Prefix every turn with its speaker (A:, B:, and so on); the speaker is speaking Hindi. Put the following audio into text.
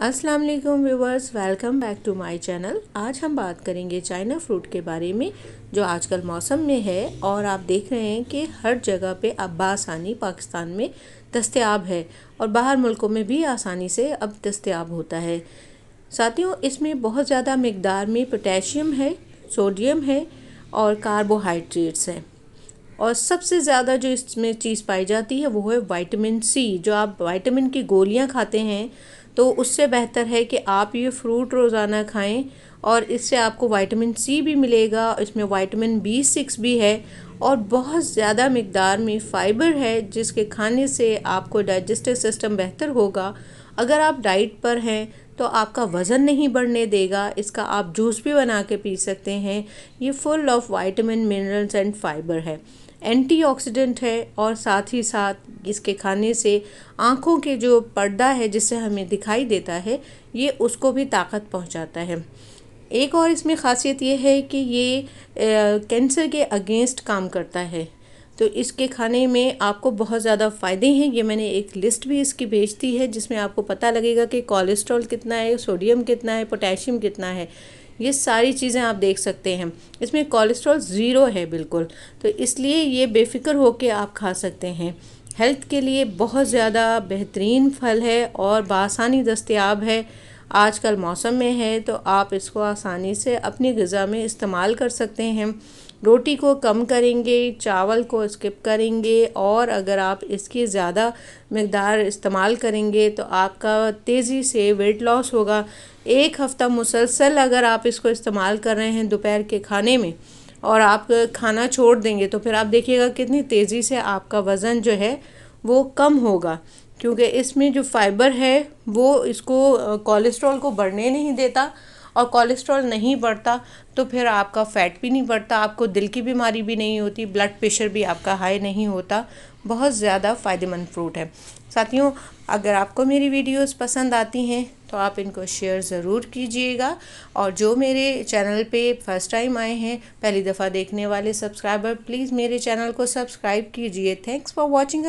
A: अस्सलाम वालेकुम viewers welcome back to my channel आज हम बात करेंगे चाइना फ्रूट के बारे में जो आजकल मौसम में है और आप देख रहे हैं कि हर जगह पे अब बासानी पाकिस्तान में दस्तियाब है और बाहर मुल्कों में भी आसानी से अब दस्तियाब होता है साथियों इसमें बहुत ज़्यादा मकदार में पोटेशियम है सोडियम है और कार्बोहाइड्रेट्स हैं और सबसे ज़्यादा जो इसमें चीज़ पाई जाती है वो है वाइटामिन सी जो आप वाइटामिन की गोलियाँ खाते हैं तो उससे बेहतर है कि आप ये फ्रूट रोज़ाना खाएं और इससे आपको वाइटमिन सी भी मिलेगा इसमें वाइटमिन बी सिक्स भी है और बहुत ज़्यादा मकदार में फ़ाइबर है जिसके खाने से आपको डाइजेस्टिव सिस्टम बेहतर होगा अगर आप डाइट पर हैं तो आपका वज़न नहीं बढ़ने देगा इसका आप जूस भी बना के पी सकते हैं ये full of vitamin minerals and fibre है एंटीऑक्सीडेंट है और साथ ही साथ इसके खाने से आँखों के जो पर्दा है जिससे हमें दिखाई देता है ये उसको भी ताकत पहुँचाता है एक और इसमें ख़ासियत ये है कि ये कैंसर के अगेंस्ट काम करता है तो इसके खाने में आपको बहुत ज़्यादा फ़ायदे हैं ये मैंने एक लिस्ट भी इसकी भेज दी है जिसमें आपको पता लगेगा कि कोलेस्ट्रॉल कितना है सोडियम कितना है पोटेशियम कितना है ये सारी चीज़ें आप देख सकते हैं इसमें कोलेस्ट्रॉल ज़ीरो है बिल्कुल तो इसलिए ये बेफिक्र होकर आप खा सकते हैं हेल्थ के लिए बहुत ज़्यादा बेहतरीन फल है और बासानी दस्तियाब है आजकल मौसम में है तो आप इसको आसानी से अपनी गज़ा में इस्तेमाल कर सकते हैं रोटी को कम करेंगे चावल को स्किप करेंगे और अगर आप इसकी ज़्यादा मकदार इस्तेमाल करेंगे तो आपका तेज़ी से वेट लॉस होगा एक हफ़्ता मुसलसल अगर आप इसको इस्तेमाल कर रहे हैं दोपहर के खाने में और आप खाना छोड़ देंगे तो फिर आप देखिएगा कितनी तेज़ी से आपका वज़न जो है वो कम होगा क्योंकि इसमें जो फ़ाइबर है वो इसको कोलेस्ट्रॉल को बढ़ने नहीं देता और कोलेस्ट्रॉल नहीं बढ़ता तो फिर आपका फ़ैट भी नहीं बढ़ता आपको दिल की बीमारी भी नहीं होती ब्लड प्रेशर भी आपका हाई नहीं होता बहुत ज़्यादा फ़ायदेमंद फ्रूट है साथियों अगर आपको मेरी वीडियोस पसंद आती हैं तो आप इनको शेयर ज़रूर कीजिएगा और जो मेरे चैनल पे फर्स्ट टाइम आए हैं पहली दफ़ा देखने वाले सब्सक्राइबर प्लीज़ मेरे चैनल को सब्सक्राइब कीजिए थैंक्स फॉर वॉचिंग